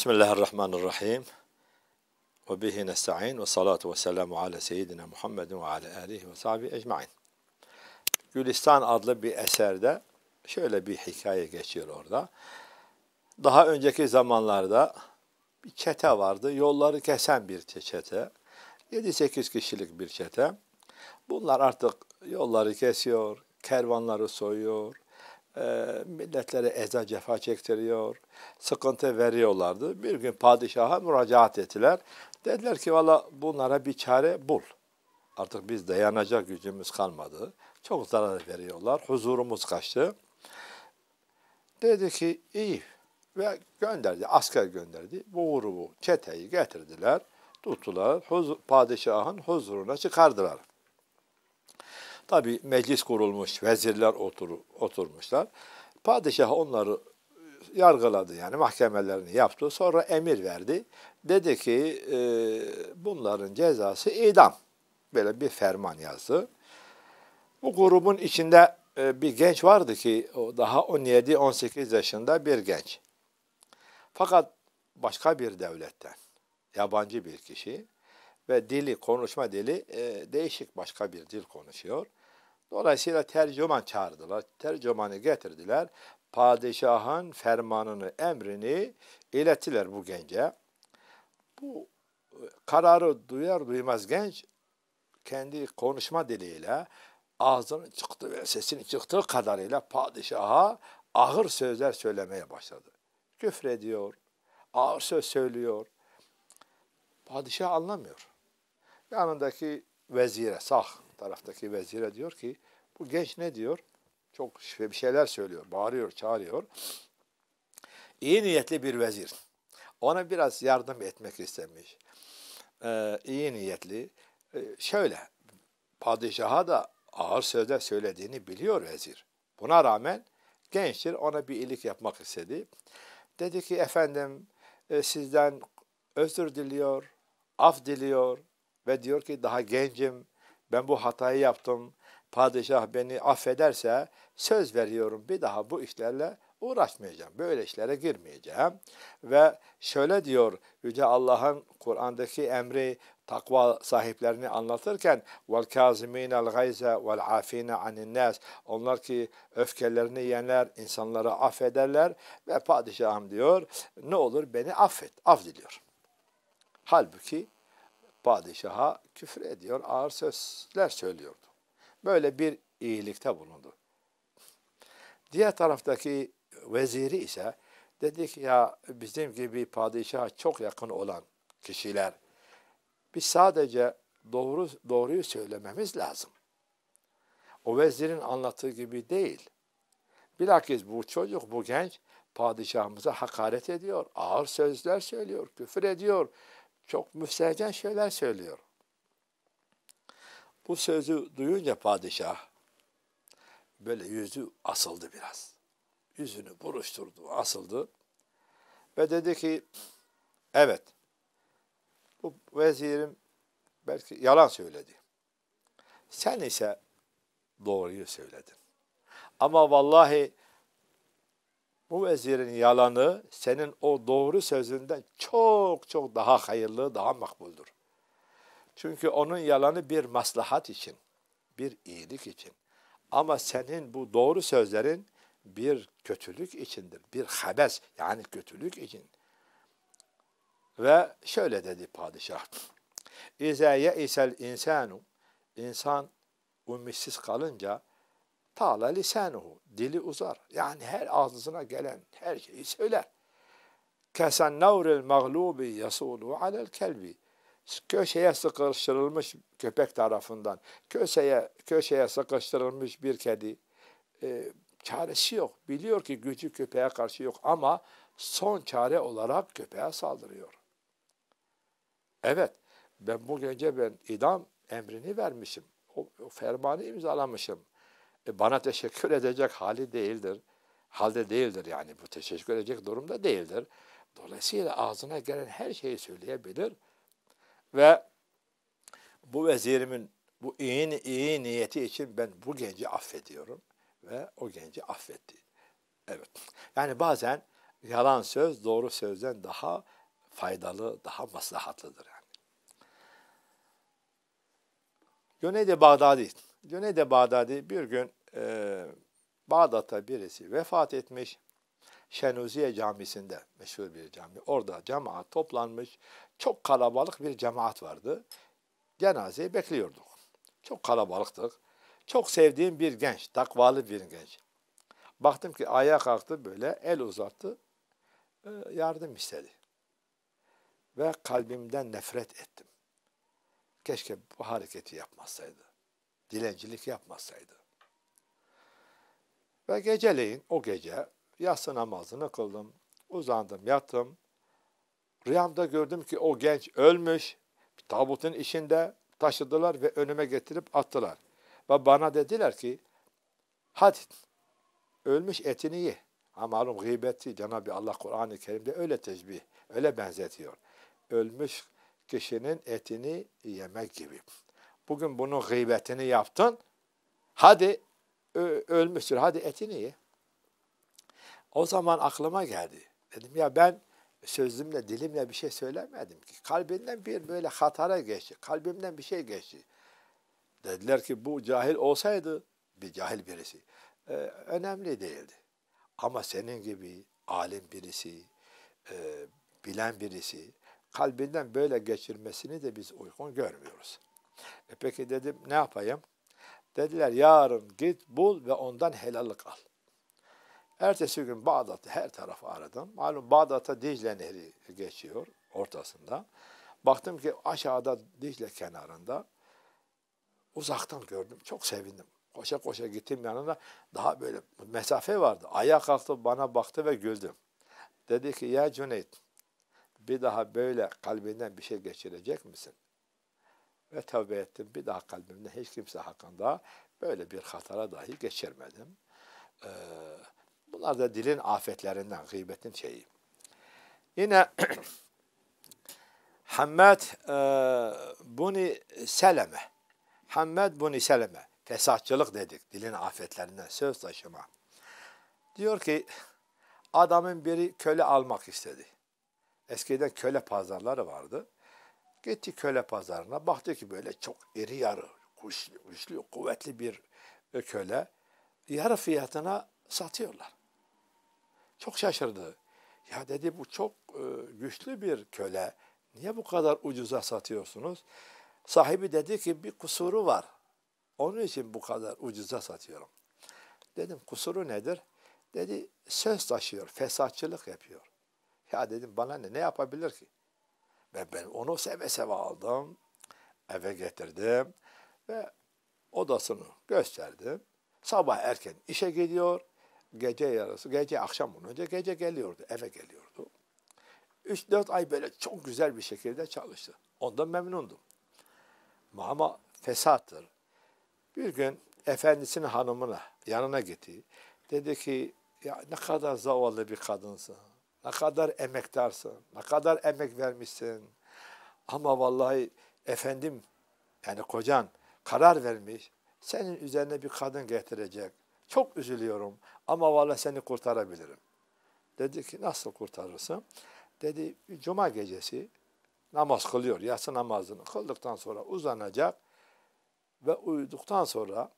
Bismillahirrahmanirrahim. Ve bihi nesta'in ve salatu ve selamu ala seyyidina Muhammedin ve ala alihi ve sahibi ecmain. Gülistan adlı bir eserde şöyle bir hikaye geçiyor orada. Daha önceki zamanlarda bir çete vardı. Yolları kesen bir çete. 7-8 kişilik bir çete. Bunlar artık yolları kesiyor, kervanları soyuyor, ee, milletlere eza cefa çektiriyor, sıkıntı veriyorlardı. Bir gün padişaha müracaat ettiler. Dediler ki valla bunlara bir çare bul. Artık biz dayanacak gücümüz kalmadı. Çok zarar veriyorlar, huzurumuz kaçtı. Dedi ki iyi ve gönderdi, asker gönderdi. Bu uğru bu çeteyi getirdiler, tuttular, huzur, padişahın huzuruna çıkardılar. Tabi meclis kurulmuş, vezirler otur, oturmuşlar. Padişah onları e, yargıladı yani mahkemelerini yaptı. Sonra emir verdi. Dedi ki e, bunların cezası idam. Böyle bir ferman yazdı. Bu grubun içinde e, bir genç vardı ki o daha 17-18 yaşında bir genç. Fakat başka bir devletten, yabancı bir kişi ve dili, konuşma dili e, değişik başka bir dil konuşuyor. Dolayısıyla tercüman çağırdılar. Tercümanı getirdiler. Padişahın fermanını, emrini ilettiler bu gence. Bu e, kararı duyar duymaz genç kendi konuşma diliyle ağzını çıktı ve sesini çıktığı kadarıyla padişaha ağır sözler söylemeye başladı. Küfrediyor, ağır söz söylüyor. Padişah anlamıyor. Yanındaki vezire, sah taraftaki vezire diyor ki bu genç ne diyor? Çok bir şeyler söylüyor, bağırıyor, çağırıyor. İyi niyetli bir vezir. Ona biraz yardım etmek istemiş. Ee, iyi niyetli. Ee, şöyle, padişaha da ağır sözler söylediğini biliyor vezir. Buna rağmen gençtir ona bir iyilik yapmak istedi. Dedi ki efendim e, sizden özür diliyor, af diliyor ve diyor ki daha gencim, ben bu hatayı yaptım, padişah beni affederse söz veriyorum bir daha bu işlerle uğraşmayacağım. Böyle işlere girmeyeceğim. Ve şöyle diyor Yüce Allah'ın Kur'an'daki emri takva sahiplerini anlatırken vel kazimin el gayze vel afine anin nas onlar ki öfkelerini yener insanları affederler ve padişahım diyor ne olur beni affet af diliyor. Halbuki padişaha küfür ediyor, ağır sözler söylüyordu. Böyle bir iyilikte bulundu. Diğer taraftaki veziri ise dedi ki ya bizim gibi padişaha çok yakın olan kişiler biz sadece doğru doğruyu söylememiz lazım. O vezirin anlattığı gibi değil. Bilakis bu çocuk, bu genç padişahımıza hakaret ediyor, ağır sözler söylüyor, küfür ediyor, çok müstehcen şeyler söylüyor. Bu sözü duyunca padişah böyle yüzü asıldı biraz. Yüzünü buruşturdu, asıldı. Ve dedi ki, evet bu vezirim belki yalan söyledi. Sen ise doğruyu söyledin. Ama vallahi bu vezirin yalanı senin o doğru sözünden çok çok daha hayırlı, daha makbuldur. Çünkü onun yalanı bir maslahat için, bir iyilik için. Ama senin bu doğru sözlerin bir kötülük içindir, bir habes yani kötülük için. Ve şöyle dedi padişah. İzâ ye'isel insanu, insan ümitsiz kalınca Tala lisanuhu. Dili uzar. Yani her ağzına gelen her şeyi söyler. Kesen navril mağlubi yasulu alel kelbi. Köşeye sıkıştırılmış köpek tarafından, köşeye, köşeye sıkıştırılmış bir kedi, e, çaresi yok. Biliyor ki gücü köpeğe karşı yok ama son çare olarak köpeğe saldırıyor. Evet, ben bu gece ben idam emrini vermişim. O, o fermanı imzalamışım. E, bana teşekkür edecek hali değildir. Halde değildir yani bu teşekkür edecek durumda değildir. Dolayısıyla ağzına gelen her şeyi söyleyebilir ve bu vezirimin bu iyi, iyi niyeti için ben bu genci affediyorum ve o genci affetti. Evet. Yani bazen yalan söz doğru sözden daha faydalı, daha maslahatlıdır yani. Güneyde Bağdadi Cüneyde Bağdadi bir gün e, Bağdat'ta birisi vefat etmiş. Şenuziye Camisi'nde meşhur bir cami. Orada cemaat toplanmış. Çok kalabalık bir cemaat vardı. Cenazeyi bekliyorduk. Çok kalabalıktık. Çok sevdiğim bir genç, takvalı bir genç. Baktım ki ayağa kalktı böyle, el uzattı, e, yardım istedi. Ve kalbimden nefret ettim. Keşke bu hareketi yapmasaydı dilencilik yapmasaydı. Ve geceleyin o gece yatsı namazını kıldım, uzandım, yattım. Rüyamda gördüm ki o genç ölmüş, tabutun içinde taşıdılar ve önüme getirip attılar. Ve bana dediler ki, hadi ölmüş etini ye. Ha malum gıybeti Cenab-ı Allah Kur'an-ı Kerim'de öyle tezbih, öyle benzetiyor. Ölmüş kişinin etini yemek gibi. Bugün bunun gıybetini yaptın. Hadi ölmüştür. Hadi etini ye. O zaman aklıma geldi. Dedim ya ben sözümle, dilimle bir şey söylemedim ki. Kalbimden bir böyle hatara geçti. Kalbimden bir şey geçti. Dediler ki bu cahil olsaydı, bir cahil birisi, e, önemli değildi. Ama senin gibi alim birisi, e, bilen birisi, kalbinden böyle geçirmesini de biz uygun görmüyoruz. E peki dedim ne yapayım? Dediler yarın git bul ve ondan helallik al. Ertesi gün Bağdat'ı her tarafı aradım. Malum Bağdat'a Dicle Nehri geçiyor ortasında. Baktım ki aşağıda Dicle kenarında uzaktan gördüm. Çok sevindim. Koşa koşa gittim yanına. Daha böyle mesafe vardı. Ayağa kalktı bana baktı ve güldüm. Dedi ki ya Cüneyt bir daha böyle kalbinden bir şey geçirecek misin? ve tövbe ettim. Bir daha kalbimde hiç kimse hakkında böyle bir hatara dahi geçirmedim. Ee, bunlar da dilin afetlerinden, gıybetin şeyi. Yine Hammed e, Buni Seleme. Hammed Buni Seleme. Fesatçılık dedik. Dilin afetlerinden söz taşıma. Diyor ki adamın biri köle almak istedi. Eskiden köle pazarları vardı. Gitti köle pazarına. Baktı ki böyle çok iri yarı, güçlü, güçlü kuvvetli bir e, köle. Yarı fiyatına satıyorlar. Çok şaşırdı. Ya dedi bu çok e, güçlü bir köle. Niye bu kadar ucuza satıyorsunuz? Sahibi dedi ki bir kusuru var. Onun için bu kadar ucuza satıyorum. Dedim kusuru nedir? Dedi söz taşıyor, fesatçılık yapıyor. Ya dedim bana ne, ne yapabilir ki? Ve ben onu seve seve aldım, eve getirdim ve odasını gösterdim. Sabah erken işe gidiyor, gece yarısı, gece akşam önce gece geliyordu, eve geliyordu. 3-4 ay böyle çok güzel bir şekilde çalıştı. Ondan memnundum. Ama fesattır. Bir gün efendisinin hanımına, yanına gitti. Dedi ki, ya ne kadar zavallı bir kadınsın. Ne kadar emektarsın, ne kadar emek vermişsin. Ama vallahi efendim yani kocan karar vermiş. Senin üzerine bir kadın getirecek. Çok üzülüyorum ama vallahi seni kurtarabilirim. Dedi ki nasıl kurtarırsın? Dedi cuma gecesi namaz kılıyor. Yatsı namazını kıldıktan sonra uzanacak ve uyuduktan sonra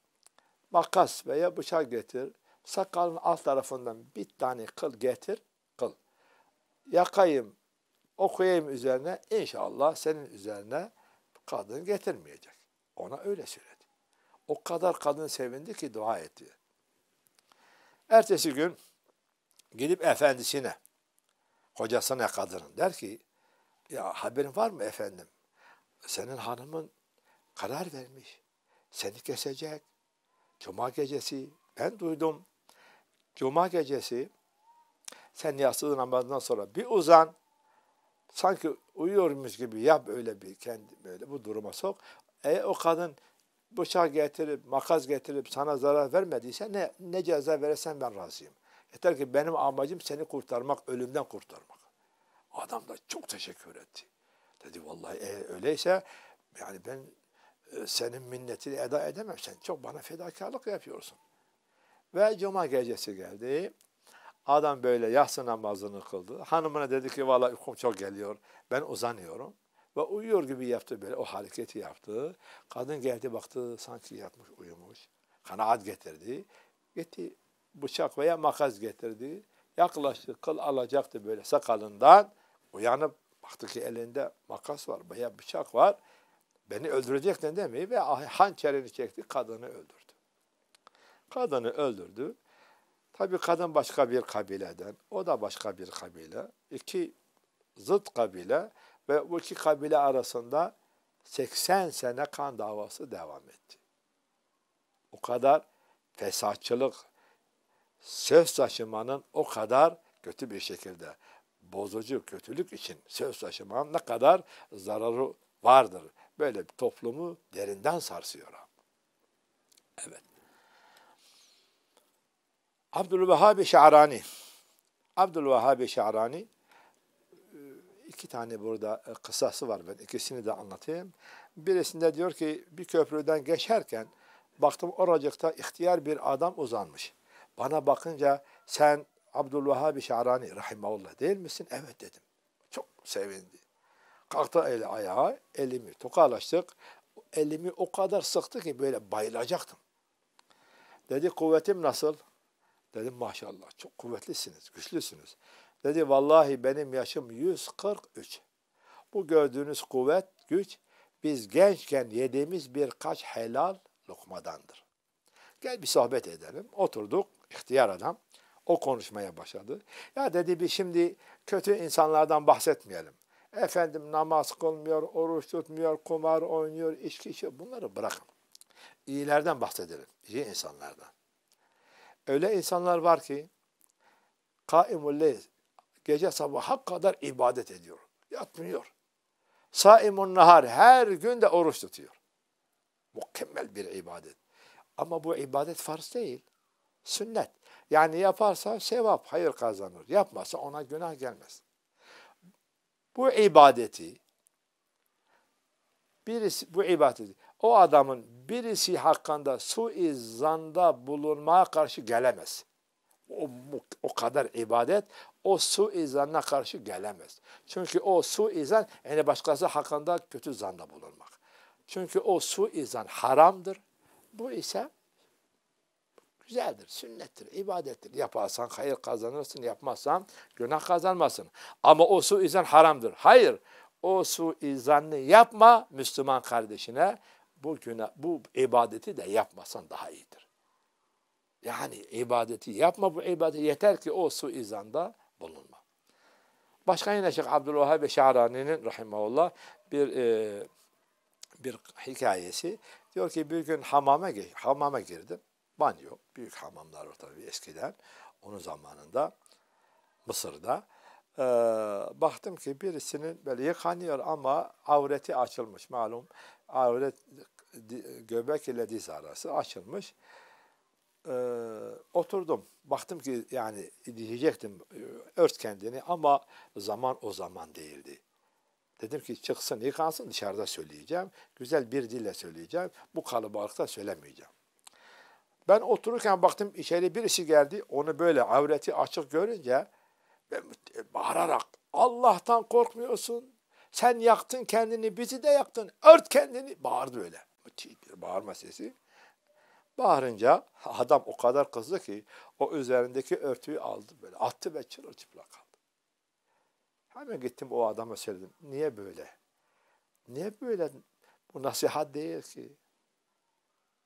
makas veya bıçak getir. Sakalın alt tarafından bir tane kıl getir yakayım, okuyayım üzerine inşallah senin üzerine kadın getirmeyecek. Ona öyle söyledi. O kadar kadın sevindi ki dua etti. Ertesi gün gidip efendisine, kocasına kadının der ki, ya haberin var mı efendim? Senin hanımın karar vermiş. Seni kesecek. Cuma gecesi ben duydum. Cuma gecesi sen yatsız namazından sonra bir uzan. Sanki uyuyormuş gibi yap öyle bir kendi böyle bu duruma sok. E o kadın bıçak getirip, makas getirip sana zarar vermediyse ne, ne ceza veresen ben razıyım. Yeter ki benim amacım seni kurtarmak, ölümden kurtarmak. Adam da çok teşekkür etti. Dedi vallahi e, öyleyse yani ben e, senin minnetini eda edemem. Sen çok bana fedakarlık yapıyorsun. Ve cuma gecesi geldi. Adam böyle yatsı namazını kıldı. Hanımına dedi ki valla uykum çok geliyor. Ben uzanıyorum. Ve uyuyor gibi yaptı böyle o hareketi yaptı. Kadın geldi baktı sanki yatmış uyumuş. Kanaat getirdi. Gitti bıçak veya makas getirdi. Yaklaştı kıl alacaktı böyle sakalından. Uyanıp baktı ki elinde makas var veya bıçak var. Beni öldürecektin değil mi? Ve hançerini çekti kadını öldürdü. Kadını öldürdü. Tabi kadın başka bir kabileden, o da başka bir kabile. İki zıt kabile ve bu iki kabile arasında 80 sene kan davası devam etti. O kadar fesatçılık, söz taşımanın o kadar kötü bir şekilde bozucu kötülük için söz taşımanın ne kadar zararı vardır. Böyle bir toplumu derinden sarsıyor. Evet. Abdülvehhabi Şa'rani. Abdülvehhabi Şa'rani e, iki tane burada e, kısası var ben ikisini de anlatayım. Birisinde diyor ki bir köprüden geçerken baktım oracıkta ihtiyar bir adam uzanmış. Bana bakınca sen Abdülvehhabi Şa'rani rahimeullah değil misin? Evet dedim. Çok sevindi. Kalktı eli ayağa, elimi tokalaştık. Elimi o kadar sıktı ki böyle bayılacaktım. Dedi kuvvetim nasıl? Dedim maşallah çok kuvvetlisiniz, güçlüsünüz. Dedi vallahi benim yaşım 143. Bu gördüğünüz kuvvet, güç biz gençken yediğimiz birkaç helal lokmadandır. Gel bir sohbet edelim. Oturduk, ihtiyar adam. O konuşmaya başladı. Ya dedi bir şimdi kötü insanlardan bahsetmeyelim. Efendim namaz kılmıyor, oruç tutmuyor, kumar oynuyor, içki içiyor. Bunları bırakın. İyilerden bahsedelim, iyi insanlardan. Öyle insanlar var ki kaimul leyl gece sabaha kadar ibadet ediyor. Yatmıyor. Saimun nahar her gün de oruç tutuyor. Mükemmel bir ibadet. Ama bu ibadet farz değil. Sünnet. Yani yaparsa sevap, hayır kazanır. Yapmazsa ona günah gelmez. Bu ibadeti birisi bu ibadeti o adamın birisi hakkında suiz zanda bulunmaya karşı gelemez. O, o kadar ibadet o suizanına karşı gelemez. Çünkü o suizan yani başkası hakkında kötü zanda bulunmak. Çünkü o suizan haramdır. Bu ise güzeldir, sünnettir, ibadettir. Yaparsan hayır kazanırsın, yapmazsan günah kazanmasın. Ama o suizan haramdır. Hayır, o suizanını yapma Müslüman kardeşine bu günah, bu ibadeti de yapmasan daha iyidir. Yani ibadeti yapma bu ibadeti yeter ki o suizanda bulunma. Başka yine Şeyh Abdülvahhab ve Şahrani'nin rahimahullah bir e, bir hikayesi. Diyor ki bir gün hamama, hamama girdim. Banyo. Büyük hamamlar var tabii eskiden. Onun zamanında Mısır'da. E, baktım ki birisinin böyle yıkanıyor ama avreti açılmış malum. Avret Göbek ile diz arası açılmış. E, oturdum. Baktım ki yani diyecektim e, ört kendini ama zaman o zaman değildi. Dedim ki çıksın yıkansın dışarıda söyleyeceğim. Güzel bir dille söyleyeceğim. Bu kalabalıkta söylemeyeceğim. Ben otururken baktım içeri birisi geldi. Onu böyle avreti açık görünce ben bağırarak Allah'tan korkmuyorsun. Sen yaktın kendini bizi de yaktın. Ört kendini. Bağırdı öyle müthiş bir bağırma sesi. Bağırınca adam o kadar kızdı ki o üzerindeki örtüyü aldı böyle attı ve çırılçıplak kaldı. Hemen gittim o adama söyledim. Niye böyle? Niye böyle? Bu nasihat değil ki.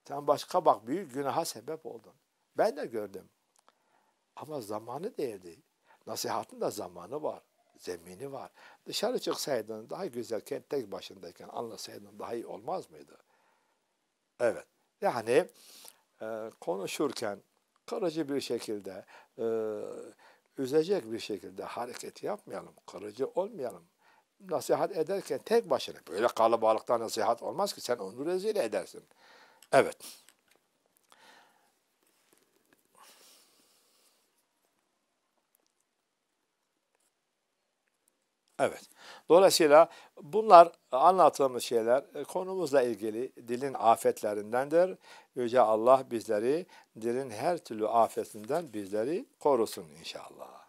Sen başka bak büyük günaha sebep oldun. Ben de gördüm. Ama zamanı değildi. Nasihatın da zamanı var. Zemini var. Dışarı çıksaydın daha güzelken tek başındayken anlasaydın daha iyi olmaz mıydı? Evet. Yani e, konuşurken kırıcı bir şekilde, e, üzecek bir şekilde hareket yapmayalım. Kırıcı olmayalım. Nasihat ederken tek başına. Böyle kalabalıktan nasihat olmaz ki sen onu rezil edersin. Evet. Evet. Dolayısıyla bunlar anlattığımız şeyler e, konumuzla ilgili dilin afetlerindendir. Yüce Allah bizleri dilin her türlü afetinden bizleri korusun inşallah.